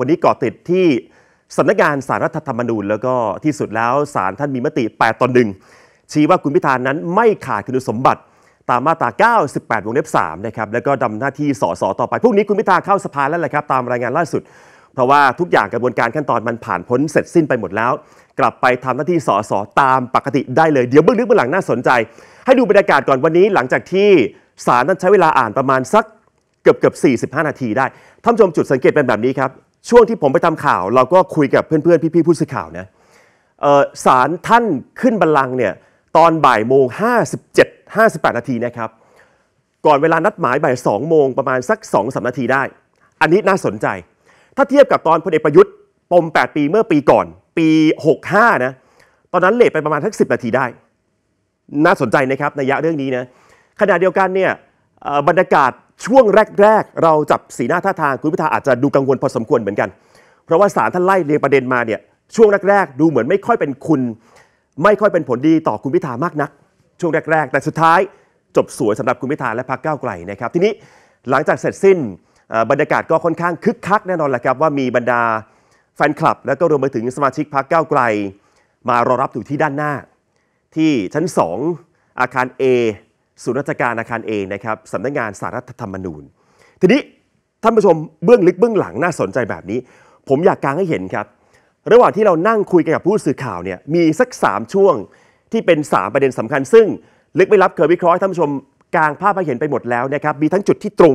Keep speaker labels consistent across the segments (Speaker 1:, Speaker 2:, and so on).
Speaker 1: วันนี้เกาะติดที่สำนักงานสารรัฐธรรมนูญแล้วก็ที่สุดแล้วสารท่านมีมติ 8ต่อหนึ่งชี้ว่าคุณพิธานนั้นไม่ขาดคุณสมบัติ ตามมาตรา98วงเล็บ3นะครับแล้วก็ดำหน้าที่สสต่อไปพรุ่งนี้คุณพิธาเข้าสภาแล้วแหละครับ ตามรายงานล่าสุด เพราะว่าทุกอย่างกระบวนการขั้นตอนมันผ่านพ้นเสร็จสิ้นไปหมดแล้ว กลับไปทำหน้าที่สสตามปกติได้เลยเดี๋ยวเบื้องลึกเบื้องหลังน่าสนใจ ให้ดูบรรยากาศก่อนวันนี้หลังจากที่สารนั้นใช้เวลาอ่านประมาณสักเกือบเกือบ45 นาทีได้ท่านชมจุดสังเกตเป็นแบบนี้ครับช่วงที่ผมไปทำข่าว เราก็คุยกับเพื่อนๆ พี่ๆผู้สื่อข่าวนะสารท่านขึ้นบัลลังเนี่ยตอนบ่ายโมง 57 58 นาทีนะครับก่อนเวลานัดหมายบ่าย2โมงประมาณสัก2สนาทีได้ อันนี้น่าสนใจถ้าเทียบกับตอนพลเอกประยุทธ์ปม8 ปีเมื่อปีก่อนปี 65นะตอนนั้นเลทไปประมาณสัก10 นาทีได้ น่าสนใจนะครับในยะเรื่องนี้นะขณะเดียวกันเนี่ยบรรยากาศช่วงแรก ๆ เราจับสีหน้าท่าทาง คุณพิธาอาจจะดูกังวลพอสมควรเหมือนกัน เพราะว่าสารท่านไล่เรียงประเด็นมาเนี่ยช่วงแรก ๆ ดูเหมือนไม่ค่อยเป็นคุณ ไม่ค่อยเป็นผลดีต่อคุณพิธามากนัก ช่วงแรก ๆ แต่สุดท้ายจบสวยสำหรับคุณพิธาและพรรคก้าวไกลนะครับทีนี้หลังจากเสร็จสิ้นบรรยากาศก็ค่อนข้างคึกคักแน่นอนแหละครับว่ามีบรรดาแฟนคลับและก็รวมไปถึงสมาชิกพรรคก้าวไกล มารอรับอยู่ที่ด้านหน้า ที่ชั้น2อาคาร A ศูนย์ราชการอาคารเองนะครับสำนักงงานสารรัฐธรรมนูญ ทีนี้ท่านผู้ชมเบื้องลึกเบื้องหลังน่าสนใจแบบนี้ ผมอยากกางให้เห็นครับ ระหว่างที่เรานั่งคุยกันกับผู้สื่อข่าวเนี่ยมีสัก 3 ช่วงที่เป็น 3 ประเด็นสำคัญ ซึ่ง ลึกไปรับเคยวิเคราะห์ท่านผู้ชมกางภาพให้เห็นไปหมดแล้วนะครับมีทั้งจุดที่ตรง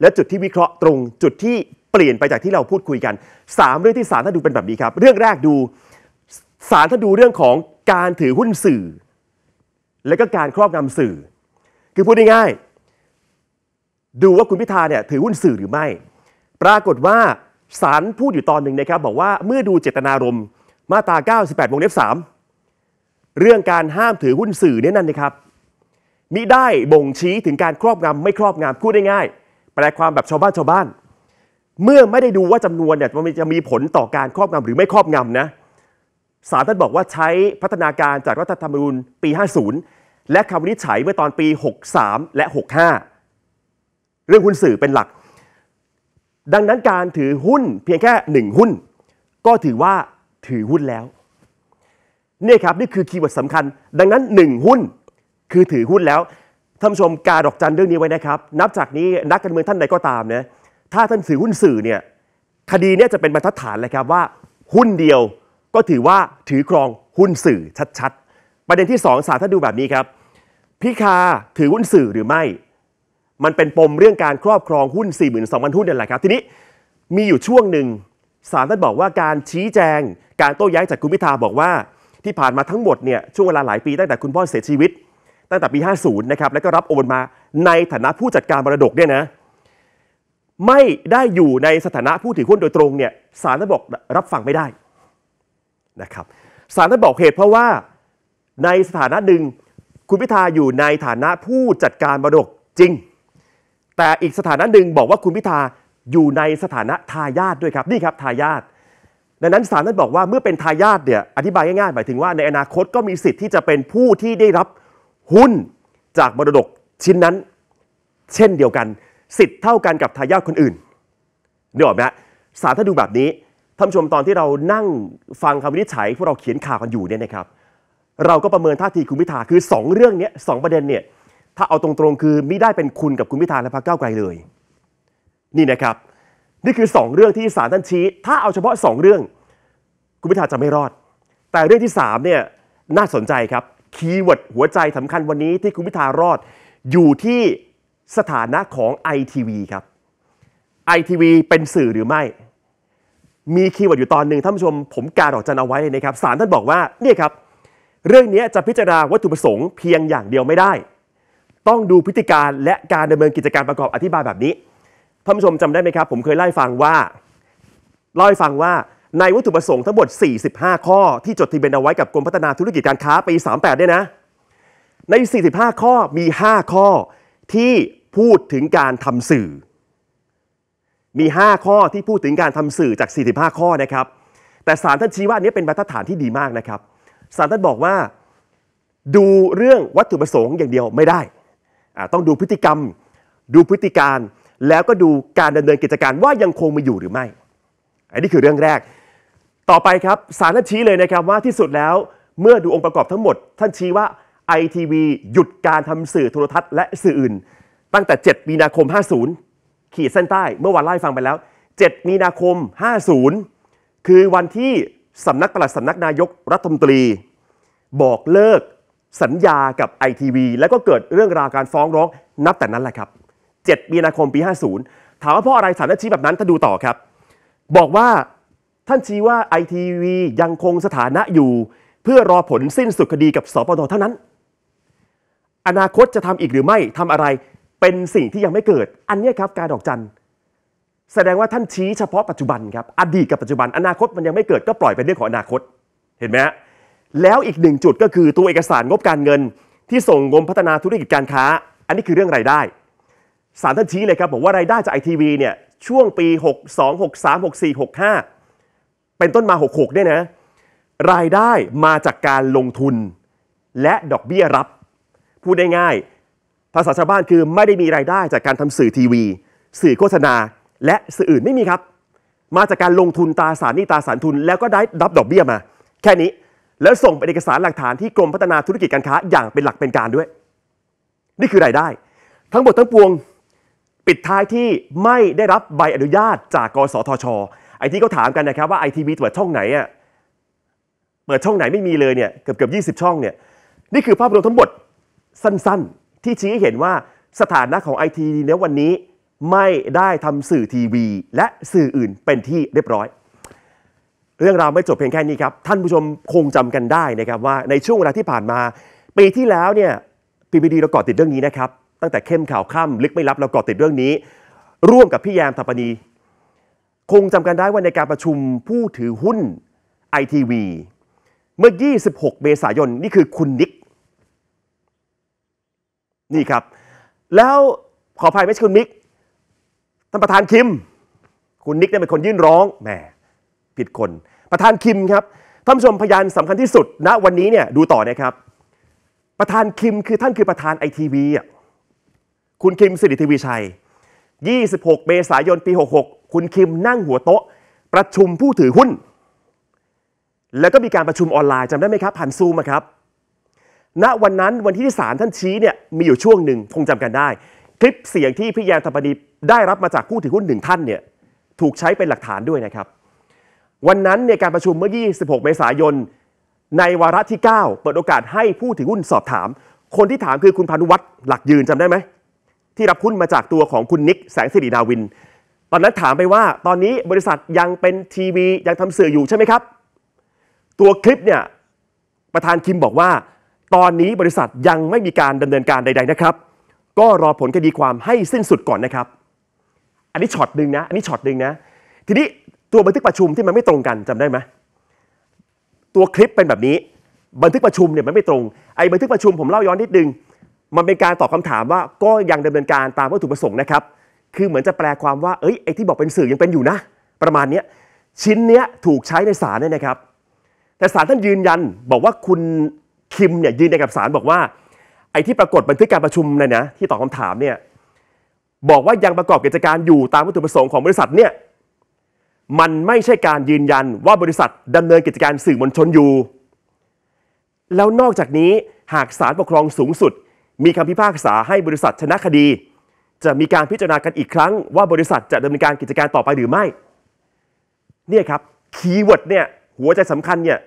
Speaker 1: และจุดที่วิเคราะห์ตรง จุดที่เปลี่ยนไปจากที่เราพูดคุยกัน3เรื่องที่สารท่านดูเป็นแบบนี้ครับเรื่องแรกดูสารท่านดูเรื่องของการถือหุ้นสื่อ และก็การครอบงำสื่อคือพูดง่ายๆดูว่าคุณพิธาเนี่ยถือหุ้นสื่อหรือไม่ ปรากฏว่าสารพูดอยู่ตอนหนึ่งนะครับ บอกว่าเมื่อดูเจตนารมณ์มาตรา 98วงเล็บ 3 เรื่องการห้ามถือหุ้นสื่อเนี่ยนั่นนะครับมิได้บ่งชี้ถึงการครอบงำไม่ครอบงำพูดได้ง่ายแปลความแบบชาวบ้านชาวบ้าน เมื่อไม่ได้ดูว่าจำนวนเนี่ยมันจะมีผลต่อการครอบงำหรือไม่ครอบงำนะสารท่านบอกว่าใช้พัฒนาการจากรัฐธรรมนูญปี 50และคำวินิจฉัยเมื่อตอนปี 63 และ 65 เรื่องหุ้นสื่อเป็นหลัก ดังนั้นการถือหุ้นเพียงแค่1 หุ้น ก็ถือว่าถือหุ้นแล้ว นี่ครับนี่คือคีย์เวิร์ดสำคัญ ดังนั้น 1 หุ้นคือถือหุ้นแล้ว ท่านชมการดอกจันเรื่องนี้ไว้นะครับ นับจากนี้นักการเมืองท่านใดก็ตามนะถ้าท่านถือหุ้นสื่อเนี่ยคดีเนี่ยจะเป็นบรรทัดฐานเลยครับว่า หุ้นเดียว ก็ถือว่าถือครองหุ้นสื่อชัดๆ ประเด็นที่2สารท่านดูแบบนี้ครับพิคาถือหุ้นสื่อหรือไม่ มันเป็นปมเรื่องการครอบครองหุ้น4 2 0 0 0หุ้นนั่นแหละครับ ทีนี้มีอยู่ช่วงหนึ่งสารท่านบอกว่าการชี้แจง การโต้แย้งจากคุณพิธาบอกว่าที่ผ่านมาทั้งหมดเนี่ยช่วงเวลาหลายปีตั้งแต่คุณพ่อเสียชีวิตตั้งแต่ปี 50นะครับแล้วก็รับโอนมาในฐานะผู้จัดการมรดกเนี่ยนะไม่ได้อยู่ในสถานะผู้ถือหุ้นโดยตรงเนี่ยสารท่านบอกรับฟังไม่ได้นะครับสารท่านบอกเหตุเพราะว่าในสถานะหนึ่งคุณพิธาอยู่ในฐานะผู้จัดการมรดกจริง แต่อีกสถานะหนึ่งบอกว่าคุณพิธาอยู่ในสถานะทายาทด้วยครับนี่ครับทายาทดังนั้นศาลท่านบอกว่าเมื่อเป็นทายาทเนี่ยอธิบายง่ายๆหมายถึงว่า ในอนาคตก็มีสิทธิ์ที่จะเป็นผู้ที่ได้รับหุ้นจากมรดกชิ้นนั้น เช่นเดียวกัน สิทธิ์เท่ากันกับทายาทคนอื่นเดี๋ยวไหมะศาลถ้าดูแบบนี้ท่านชมตอนที่เรานั่งฟังคำวินิจฉัยพวกเราเขียนข่าวกันอยู่เนี่ยนะครับเราก็ประเมินท่าทีคุณพิธาคือ2เรื่องนี้สประเด็นเนี่ยถ้าเอาตรงๆ คือไม่ได้เป็นคุณกับคุณพิธาและพรรคก้าไกลเลย นี่นะครับ นี่คือ 2 เรื่องที่ศาลท่านชี้ถ้าเอาเฉพาะ 2 เรื่องคุณพิธาจะไม่รอด แต่เรื่องที่3เนี่ยน่าสนใจครับคีย์เวิร์ดหัวใจสำคัญวันนี้ที่คุณพิธารอดอยู่ที่สถานะของไอทีวีครับไอทีวีเป็นสื่อหรือไม่ มีคีย์เวิร์ดอยู่ตอนหนึ่งท่านผู้ชม ผมการออกจันเอาไว้เลยนะครับศาลท่านบอกว่าเนี่ยครับเรื่องนี้จะพิจารณาวัตถุประสงค์เพียงอย่างเดียวไม่ได้ ต้องดูพฤติการและการดำเนินกิจการประกอบอธิบายแบบนี้ท่านผู้ชมจำได้ไหมครับ ผมเคยเล่าฟังว่าเล่าให้ฟังว่าในวัตถุประสงค์ทั้งหมด 45 ข้อที่จดทะเบียนเอาไว้กับกรมพัฒนาธุรกิจการค้าปี38เนี่ยนะ ใน 45 ข้อมี 5 ข้อที่พูดถึงการทำสื่อ มี 5 ข้อที่พูดถึงการทำสื่อจาก 45 ข้อนะครับ แต่สารท่านชี้ว่านี้เป็นมาตรฐานที่ดีมากนะครับศาลท่านบอกว่า ดูเรื่องวัตถุประสงค์อย่างเดียวไม่ได้ต้องดูพฤติกรรม ดูพฤติการ แล้วก็ดูการดำเนินกิจการว่ายังคงมาอยู่หรือไม่ อันนี้คือเรื่องแรก ต่อไปครับศาลท่านชี้เลยนะครับว่าที่สุดแล้วเมื่อดูองค์ประกอบทั้งหมด ท่านชี้ว่าไอทีวีหยุดการทำสื่อโทรทัศน์และสื่ออื่นตั้งแต่ 7 มีนาคม 50 ขีดเส้นใต้ เมื่อวันไล่ฟังไปแล้ว 7 มีนาคม 50 คือวันที่สำนักปลัดสำนักนายกรัฐมนตรี บอกเลิกสัญญากับไอทีวีแล้วก็เกิดเรื่องราวการฟ้องร้องนับแต่นั้นแหละครับ 7 มีนาคมปี 50 ถามว่าเพราะอะไรสารชี้แบบนั้นถ้าดูต่อครับ บอกว่าท่านชี้ว่าไอทีวียังคงสถานะอยู่ เพื่อรอผลสิ้นสุดคดีกับสปทเท่านั้น อนาคตจะทำอีกหรือไม่ทำอะไรเป็นสิ่งที่ยังไม่เกิดอันนี้ครับการดอกจันแสดงว่าท่านชี้เฉพาะปัจจุบันครับ อดีตกับปัจจุบันอนาคตมันยังไม่เกิดก็ปล่อยไปเรื่องของอนาคตเห็นไหมแล้วอีกหนึ่งจุดก็คือตัวเอกสารงบการเงิน ที่ส่งงบพัฒนาธุรกิจการค้า อันนี้คือเรื่องไรายได้สารท่านชี้เลยครับบอกว่ารายได้จากไอทีวีเนี่ยช่วงปี 62 63 64 65 เป็นต้นมา 66เนี่ยนะรายได้มาจากการลงทุนและดอกเบี้ยรับพูดได้ง่ายภาษาชาวบ้านคือไม่ได้มีรายได้จากการทำสื่อทีวี สื่อโฆษณาและสื่ออื่นไม่มีครับ มาจากการลงทุนตราสารนี่ตราสารทุนแล้วก็ได้รับดอกเบี้ยมาแค่นี้แล้วส่งไปเอกสารหลักฐานที่กรมพัฒนาธุรกิจการค้า อย่างเป็นหลักเป็นการด้วย นี่คือรายได้ ทั้งหมดทั้งปวงปิดท้ายที่ไม่ได้รับใบอนุญาตจากกสทชไอที่เขาถามกันนะครับว่าไอทีวีเปิดช่องไหนอ่ะเปิดช่องไหนไม่มีเลยเนี่ยเกือบเกือบยีช่องเนี่ยนี่คือภาพรวมทั้งหมดสั้นๆ ที่ชี้ให้เห็นว่าสถานะของไอทีในวันนี้ไม่ได้ทำสื่อทีวีและสื่ออื่นเป็นที่เรียบร้อย เรื่องราวไม่จบเพียงแค่นี้ครับท่านผู้ชมคงจำกันได้นะครับว่าในช่วงเวลาที่ผ่านมา ปีที่แล้วเนี่ยพีพีดีเราเกาะติดเรื่องนี้นะครับตั้งแต่เข้มข่าวค่าลึกไม่รับเราเกาะติดเรื่องนี้ ร่วมกับพี่แยมถัปนีคงจำกันได้ว่าในการประชุมผู้ถือหุ้นไอทีวีเมื่อ 26เมษายนนี่คือคุณนิกนี่ครับแล้วขออภัยไม่ใช่คุณมิกท่านประธานคิม คุณนิกเนี่ยเป็นคนยื่นร้อง แหมผิดคน ประธานคิมครับ ท่านผู้ชมพยานสำคัญที่สุดณนะวันนี้เนี่ยดูต่อนะครับ ประธานคิมคือท่านคือประธานไอทีวีอ่ะ คุณคิมสิริทีวีชัย 26 เมษายนปี 66 คุณคิมนั่งหัวโต๊ะ ประชุมผู้ถือหุ้น แล้วก็มีการประชุมออนไลน์จำได้ไหมครับผ่านซูมครับ ณ วันนั้นวันที่ที่ศาลท่านชี้เนี่ยมีอยู่ช่วงหนึ่งคงจำกันได้คลิปเสียงที่พี่แยมธรรมดีได้รับมาจากผู้ถือหุ้นหนึ่งท่านเนี่ยถูกใช้เป็นหลักฐานด้วยนะครับ วันนั้นในการประชุมเมื่อ26เมษายน ในวาระที่ 9 เปิดโอกาสให้ผู้ถือหุ้นสอบถาม คนที่ถามคือคุณพานุวัตรหลักยืนจำได้ไหม ที่รับหุ้นมาจากตัวของคุณนิกแสงสิรินาวิน ตอนนั้นถามไปว่าตอนนี้บริษัทยังเป็นทีวียังทำสื่ออยู่ใช่ไหมครับ ตัวคลิปเนี่ยประธานคิมบอกว่า ตอนนี้บริษัทยังไม่มีการดำเนินการใด ๆ นะครับก็รอผลคดีความให้สิ้นสุดก่อนนะครับ อันนี้ช็อตหนึ่งนะ อันนี้ช็อตหนึ่งนะ ทีนี้ตัวบันทึกประชุมที่มันไม่ตรงกันจำได้ไหมตัวคลิปเป็นแบบนี้บันทึกประชุมเนี่ยมันไม่ตรงไอ้บันทึกประชุมผมเล่าย้อนนิดนึง มันเป็นการตอบคาถามว่าก็ยังดำเนินการตามวัตถุประสงค์นะครับ คือเหมือนจะแปลความว่าเอ้ยไอ้ที่บอกเป็นสื่อยังเป็นอยู่นะ ประมาณนี้ชิ้นเนี้ยถูกใช้ในศาลเนี่ยนะครับ แต่ศาลท่านยืนยันบอกว่าคุณคิมเนี่ยยืนยันกับศาลบอกว่าอ้ที่ปรากฏบันทึกการประชุมเนี่ยนะที่ตอบคาถามเนี่ยบอกว่ายังประกอบกิจการอยู่ตามวัตถุประสงค์ของบริษัทเนี่ยมันไม่ใช่การยืนยันว่าบริษัทดำเนินกิจการสื่อมวลชนอยู่ แล้วนอกจากนี้หากศาลปกครองสูงสุด มีคำพิพากษาให้บริษัทชนะคดี จะมีการพิจารณากันอีกครั้ง ว่าบริษัทจะดำเนินการกิจการต่อไปหรือไม่ เนี่ยครับคีย์เวิร์ดเนี่ยหัวใจสำคัญเนี่ย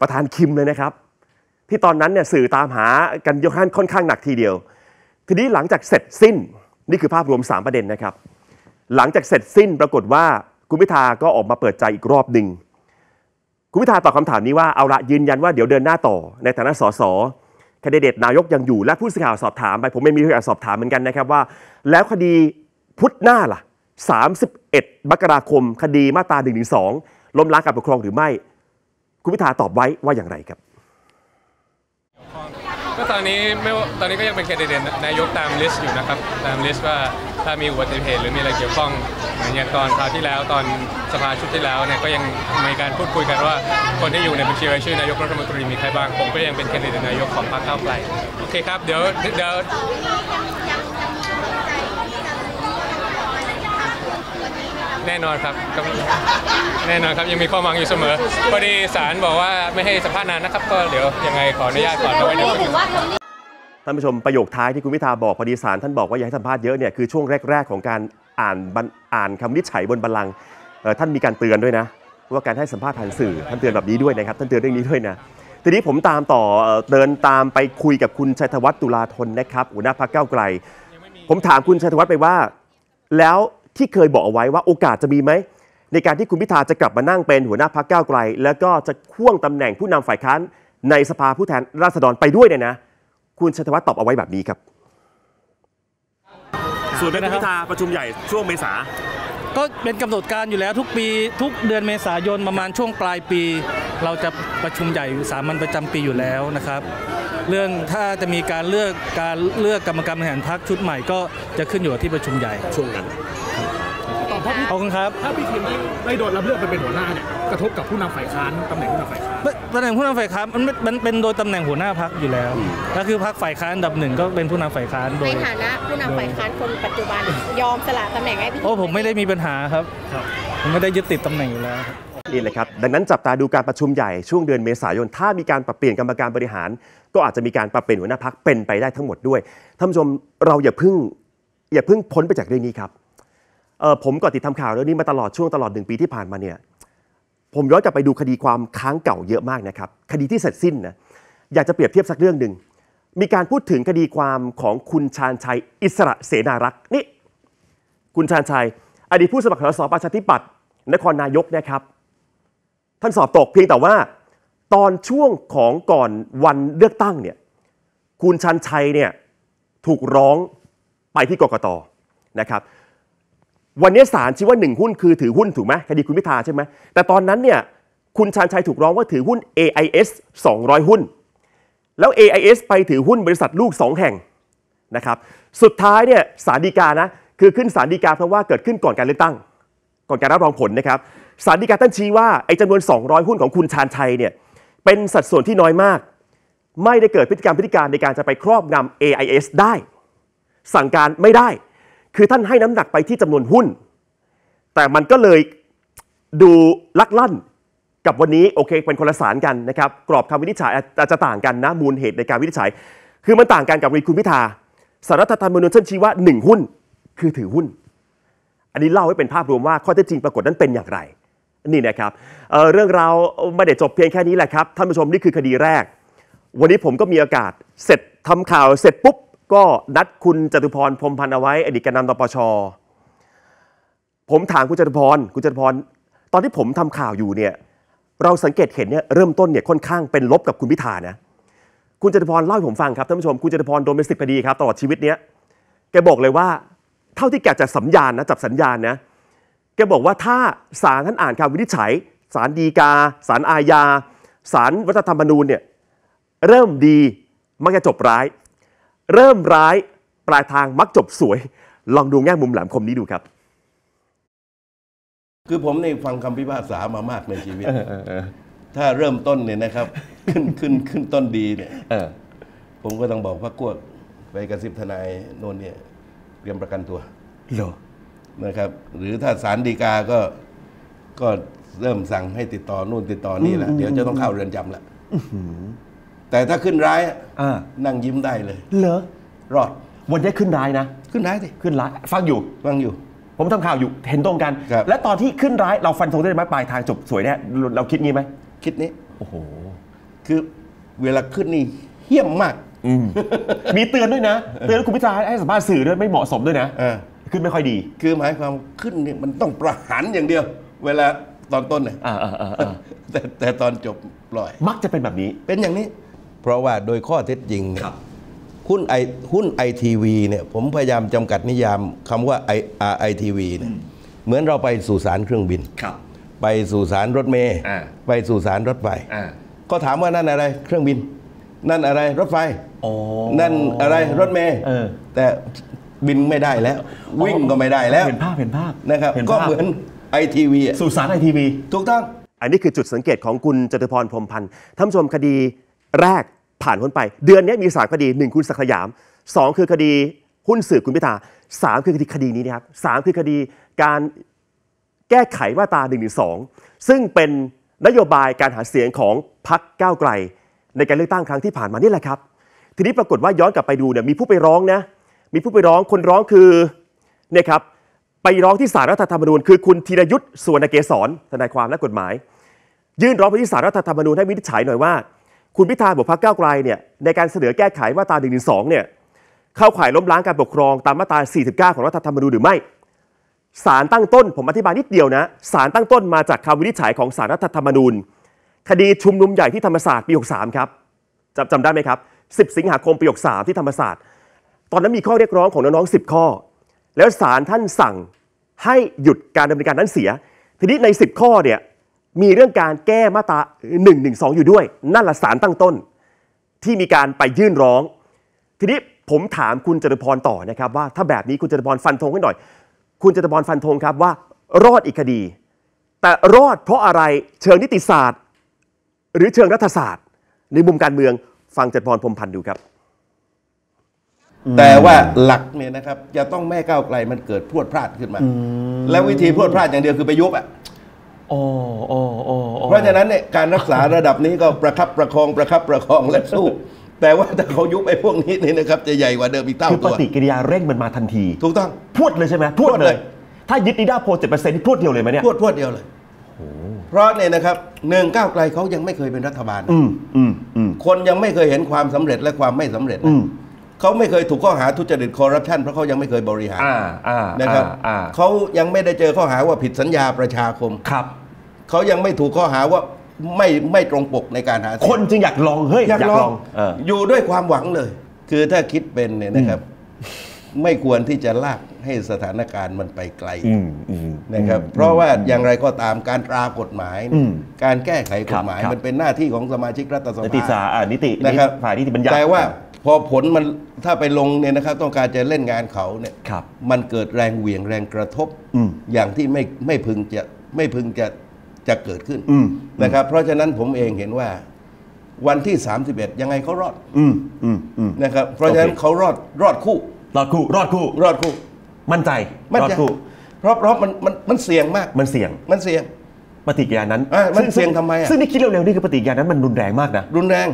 Speaker 1: ประธานคิมเลยนะครับที่ตอนนั้นเนี่ยสื่อตามหากันยกท่นค่อนข้างหนักทีเดียวทีนี้หลังจากเสร็จสิ้นนี่คือภาพรวม 3 ประเด็นนะครับ หลังจากเสร็จสิ้นปรากฏว่าคุณพิธาก็ออกมาเปิดใจอีกรอบหนึ่งคุณพิธาตอบคาถามนี้ว่าเอาละยืนยันว่าเดี๋ยวเดินหน้าต่อในฐานะสสคนดิเดตนายกยังอยู่ และผู้สื่อข่าวสอบถาม ไปผมไม่มีผู้สื่อข่าวสอบถามเหมือนกันนะครับว่า แล้วคดีพุทธหน้าล่ะ31มกราคม คดีมาตรา1นึล้มล้างการปกครองหรือไม่คุณพิธาตอบไว้ว่าอย่างไรครับ
Speaker 2: ก็ตอนนี้ไม่ว่าตอนนี้ก็ยังเป็นแคนดิเดตนายกตามลิสต์อยู่นะครับตามลิสต์ว่าถ้ามีอุบัติเหตุหรือมีอะไรเกี่ยวข้องเหมือนอย่างตอนคราวที่แล้วตอนสภาชุดที่แล้วเนี่ยก็ยังมีการพูดคุยกันว่าคนที่อยู่ในบัญชีรายชื่อนายกรัฐมนตรีมีใครบ้างผมก็ยังเป็นแคนดิเดตนายกของพรรคก้าวไกลโอเคครับเดี๋ยวเดี๋ยวแน่นอนครับก็แน่นอนครับ ยังมีความหวังอยู่เสมอ พอดีสารบอกว่าไม่ให้สัมภาษณ์นานนะครับ ก็เดี๋ยวยังไงขออนุญาตก่อนเอาไว้เดี๋ยว
Speaker 1: ท่านผู้ชมประโยคท้ายที่คุณพิธาบอกพอดีสารท่านบอกว่าอยากให้สัมภาษณ์เยอะเนี่ยคือช่วงแรกๆ ของการอ่านอ่านคำวินิจฉัยบนบัลลังก์ท่านมีการเตือนด้วยนะว่าการให้สัมภาษณ์ผ่านสื่อท่านเตือนแบบนี้ด้วยนะครับท่านเตือนเรื่องนี้ด้วยนะทีนี้ผมตามต่อเดินตามไปคุยกับคุณชัยธวัฒน์ตุลาธนนะครับหัวหน้าพรรคก้าวไกล ผมถามคุณชัยธวัฒน์ไปว่าแล้วที่เคยบอกเอาไว้ว่าโอกาสจะมีไหม ในการที่คุณพิธาจะกลับมานั่งเป็นหัวหน้าพรรคก้าวไกล แล้วก็จะข่วงตำแหน่งผู้นำฝ่ายค้านในสภาผู้แทนราษฎรไปด้วยเนี่ยนะ คุณชัยธวัฒน์ตอบเอาไว้แบบนี้ครับ
Speaker 2: ส่วนเป็นพิธาประชุมใหญ่ช่วงเมษา ก็เป็นกำหนดการอยู่แล้วทุกปี ทุกเดือนเมษายนประมาณช่วงปลายปี เราจะประชุมใหญ่สามัญประจำปีอยู่แล้วนะครับ เรื่องถ้าจะมีการเลือกการเลือกกรรมการบริหารพรรคชุดใหม่ก็จะขึ้นอยู่กับที่ประชุมใหญ่ช่วงนั้นคราบขอบคุณครับ ถ้าพี่ทีมไม่ได้โดนรับเลือกไปเป็นหัวหน้าเนี่ย กระทบกับผู้นำฝ่ายค้านตำแหน่งผู้นำฝ่ายค้านตำแหน่งผู้นำฝ่ายค้านมันมันเป็นโดยตำแหน่งหัวหน้าพักอยู่แล้ว ก็คือพักฝ่ายค้านอันดับหนึ่งก็เป็นผู้นำฝ่ายค้านโดในฐานะผู้นำฝ่ายค้านคนปัจจุบันยอมสละตำแหน่งให้พี่โอ้ผมไม่ได้มีปัญหาครับผมไม่ได้ยึดติดตำแหน่งอยู่แล้ว
Speaker 1: นี่แหละครับดังนั้นจับตาดูการประชุมใหญ่ช่วงเดือนเมษายนถ้ามีการปรับเปลี่ยนกรรมการบริหาร ก็อาจจะมีการปรับเปลี่ยนหัวหน้าพักเป็นไปได้ทั้งหมดด้วยท่านผู้ชมเราอย่าเพิ่งอย่าเพิ่งพ้นไปจากเรื่องนี้ครับเออผมก็ติดทำข่าวเรื่องนี้มาตลอดช่วงตลอดหนึ่งปีที่ผ่านมาเนี่ยผมย้อนกลับไปดูคดีความค้างเก่าเยอะมากนะครับ คดีที่เสร็จสิ้นนะอยากจะเปรียบเทียบสักเรื่องหนึ่งมีการพูดถึงคดีความของคุณชาญชัยอิสระเสนารักษ์นี่คุณชาญชัย อดีตผู้สมัครสสประชาธิปัตย์นครนายกนะครับท่านสอบตกเพียงแต่ว่าตอนช่วงของก่อนวันเลือกตั้งเนี่ยคุณชาญชัยเนี่ยถูกร้องไปที่กกตนะครับวันนี้ศาลชี้ว่าหนึ่งหุ้นคือถือหุ้นถูกไหมคดีคุณพิธาใช่ไหมแต่ตอนนั้นเนี่ยคุณชาญชัยถูกร้องว่าถือหุ้น AIS 200 หุ้น แล้ว AIS ไปถือหุ้นบริษัทลูก 2 แห่งนะครับสุดท้ายเนี่ยศาลฎีกานะคือขึ้นศาลฎีกาเพราะว่าเกิดขึ้นก่อนการเลือกตั้ง ก่อนการรับรองผลนะครับศาลฎีกาตั้นชี้ว่าไอ้จำนวน 200 หุ้นของคุณชาญชัยเนี่ยเป็นสัดส่วนที่น้อยมาก ไม่ได้เกิดพฤติกรรมพฤติการในการจะไปครอบงำ AIS ได้ สั่งการไม่ได้คือท่านให้น้ำหนักไปที่จำนวนหุ้น แต่มันก็เลยดูลักลั่นกับวันนี้โอเคเป็นคนละสารกันนะครับกรอบคำวินิจฉัยอาจจะต่างกันนะมูลเหตุในการวินิจฉัยคือมันต่างกันกับรีคุณพิธาสารรัฐธรรมนูญท่นชี้ว่าหนึ่งหุ้น คือถือหุ้น อันนี้เล่าให้เป็นภาพรวมว่าข้อเท็จจริงปรากฏนั้นเป็นอย่างไรนี่นะครับเเรื่องราวไม่ได้จบเพียงแค่นี้แหละครับท่านผู้ชมนี่คือคดีแรก วันนี้ผมก็มีโอกาสเสร็จทำข่าวเสร็จปุ๊บก็นัดคุณจตุพรพรมพันธ์เอาไว้อดีตแกนนำตปช ผมถามคุณจตุพร คุณจตุพร ตอนที่ผมทำข่าวอยู่เนี่ย เราสังเกตเห็นเนี่ยเริ่มต้นเนี่ยค่อนข้างเป็นลบกับคุณพิธานะ คุณจตุพร เล่าให้ผมฟังครับท่านผู้ชมคุณจตุพรโดนเป็นสิบคดีครับตลอดชีวิตเนี้ย แกบอกเลยว่าเท่าที่แกจัสัญญาณนะจับสัญญาณนะ แกบอกว่าถ้าศาลท่านอ่านคำวินิจฉัยศาลฎีกาศาลอาญาศาลรัฐธรรมนูญเนี่ยเริ่มดีมักจะจบร้ายเริ่มร้ายปลายทางมักจบสวย ลองดูแง่มุมแหลมคมนี้ดูครับ
Speaker 2: คือผมในฟังคำพิพากษามามาก ในชีวิต ถ้าเริ่มต้นเนี่ยนะครับ ขึ้นขึ้นขึ้นต้นดีเนี่ยผมก็ต้องบอกพระกวด ไปกระซิบทนายโน่นเนี่ย เตรียมประกันตัวหรอนะครับ หรือถ้าศาลฎีกาก็ ก็เริ่มสั่งให้ติดต่อนู่นติดต่อนี่แหละเดี๋ยวจะต้องเข้าเรือนจำละแต่ถ้าขึ้นร้าย อ่นั่งยิ้มได้เลย เหรอ รอดวันนี้ขึ้นร้ายนะ ขึ้นร้ายสิขึ้นร้ายฟังอยู่ฟังอยู่ ผมทำข่าวอยู่เห็นตรงกันและตอนที่ขึ้นร้าย
Speaker 1: เราฟันธงได้ไหมปลายทางจบสวยเนี่ยเราคิดงี้ไหมคิดนี้โอ้โหคือเวลาขึ้นนี่เฮี้ยมมากมีเตือนด้วยนะเตือนคุณพิจารณาให้สัมภาษณ์สื่อด้วยไม่เหมาะสมด้วยนะขึ้นไม่ค่อยดี คือหมายความขึ้นนี่มันต้องประหารอย่างเดียว
Speaker 2: เวลาตอนต้นเนี่ยแต่แต่ตอนจบปล่อย มักจะเป็นแบบนี้ เป็นอย่างนี้เพราะว่าโดยข้อเท็จจริง หุ้นไอหุ้นไอทีวีเนี่ยผมพยายามจำกัดนิยามคำว่าไอไอทีวีเนี่ยเหมือนเราไปสู่สารเครื่องบิน ไปสู่สารรถเมย์ไปสู่สารรถไฟก็ถามว่านั่นอะไรเครื่องบิน นั่นอะไรรถไฟนั่นอะไรรถเมย์แต่บินไม่ได้แล้ว วิ่งก็ไม่ได้แล้วเห็นภาพเห็นภาพนะครับก็เหมือนไอทีวี
Speaker 1: สู่สารไอทีวีถูกต้อง อันนี้คือจุดสังเกตของคุณจตุพรพรมพันธ์ท่านผู้ชมคดีแรกผ่านพ้นไป เดือนนี้มีสามคดีหนึ่งคุณศักสยาม 2 คือคดีหุ้นสื่อคุณพิธาสมคือคดีคดีนี้นะครับสคือคดีการแก้ไขมาตราหนึ่งงหรืออสซึ่งเป็นนโยบายการหาเสียงของพรรคก้าวไกลในการเลือกตั้งครั้งที่ผ่านมานี่แหละครับ ทีนี้ปรากฏว่าย้อนกลับไปดูเนี่ยมีผู้ไปร้องนะมีผู้ไปร้องคนร้องคือเนี่ยครับไปร้องที่สารรัฐธรรมนูญคือคุณธีรยุทธ์สวนเกษรทนายความและกฎหมาย ยื่นร้องไปที่สารรัฐธรรมนูญให้วินิจฉัยหน่อยว่าคุณพิธาบอกพรรคก้าวไกลเนี่ยในการเสนอแก้ไขมาตรา1นึเนี่ยเข้าข่ายล้มล้างการปกครองตามมาตรา49 ของรัฐธรรมนูญหรือไม่ สารตั้งต้นผมอธิบายนิดเดียวนะสารตั้งต้นมาจากคำวินิจฉัยของสารรัฐธรรมนูญ คดีชุมนุมใหญ่ที่ธรรมศาสตร์ปี 63 ครับจำจำได้ไหมครับ 10 สิงหาคมปี63ที่ธรรมศาสตร์ ตอนนั้นมีข้อเรียกร้องของน้องๆ10 ข้อ แล้วสารท่านสั่งให้หยุดการดำเนินการนั้นเสีย ทีนี้ใน 10 ข้อเนี่ยมีเรื่องการแก้มาตรา1นึอยู่ด้วย นั่นละสารตั้งต้น ที่มีการไปยื่นร้อง ทีนี้ผมถามคุณจตุพรต่อนะครับ ว่าถ้าแบบนี้คุณจตุพรฟันธงให้หน่อย คุณจตุพรฟันธงครับว่ารอดอีกคดี แต่รอดเพราะอะไรเชิงนิติศาสตร์ หรือเชิงรัฐศาสตร์ในมุม
Speaker 2: การเมืองฟังจตุพรพรมพันธ์ดูครับ แต่ว่าหลักเนี่ยนะครับ จะต้องแม่ก้าวไกลมันเกิดพวดพลาดขึ้นมา แล้ววิธีพวดพลาดอย่างเดียวคือไปยุบอ่ะ
Speaker 1: เพราะฉะนั้นเนี
Speaker 2: ่ยการรักษาระดับนี้ก็ประคับประคองประคับประคองและสู้ แต่ว่าถ้าเขายุบไอ้พวกนี้นี่นะครับจะใหญ่กว่าเดิมอีกเท่าตัวคือปฏิ
Speaker 1: กิริยาเร่งมัน
Speaker 2: มาทันทีถูกต้องพวดเลยใช่ไหมพวดเลยถ้ายึดดีด้าโพเจ็ดเปอร์เซ็นต์ที่พวดเดียวเลยไหมเนี่ยพวดพวดเดียวเลยเพราะเนี่ยนะครับหนึ่งก้าวไกลเขายังไม่เคยเป็นรัฐบาลคนยังไม่เคยเห็นความสำเร็จและความไม่สำเร็จเขาไม่เคยถูกข้อหาทุจริตคอร์รัปชันเพราะเขายังไม่เคยบริหารนะครับเขายังไม่ได้เจอข้อหาว่าผิดสัญญาประชาคมครับเขายังไม่ถูกข้อหาว่าไม่ไม่ตรงปกในการหา คนจึงอยากลองเฮ้ยอยากลองอยู่ด้วยความหวังเลย คือถ้าคิดเป็นเนี่ยนะครับ ไม่ควรที่จะลากให้สถานการณ์มันไปไกลนะครับ เพราะว่าอย่างไรก็ตามการตรากฎหมาย การแก้ไขกฎหมาย มันเป็นหน้าที่ของสมาชิกรัฐสภานิติศาสนิติรฝ่ายนิติบัญญัติแต่ว่าพอผลมันถ้าไปลงเนี่ยนะครับ ต้องการจะเล่นงานเขาเนี่ยครับ มันเกิดแรงเหวี่ยงแรงกระทบอย่างที่ไม่ไม่พึงจะไม่พึงจะจะเกิดขึ้นนะครับ เพราะฉะนั้นผมเองเห็นว่าวันที่31ยังไงเขารอดนะครับเพราะฉะนั้นเขารอดรอดคู่ รอดคู่รอดคู่รอดคู่มั่นใจมั่นใจเพราะเพราะมันมันมันเสี่ยงมาก มันเสี่ยงมันเสี
Speaker 1: ่ยงปฏิกิริยานั้นมันเสี่ยงทำไมซึ่งนี่คิดเร็วๆนี่คือปฏิกิริยานั้นมันรุนแรงมากนะ รุนแรง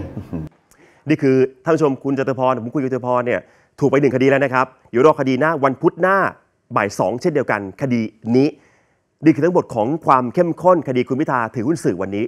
Speaker 1: นี่คือท่านผู้ชมคุณจตุพรผมคุยกับจตุพรเนี่ยถูกไปหนึ่งคดีแล้วนะครับ อยู่รอคดีหน้าวันพุธหน้าบ่ายสองเช่นเดียวกัน คดีนี้นี่คือทั้งหมดของความเข้มข้นคดีคุณพิธาถือหุ้นสื่อวันนี้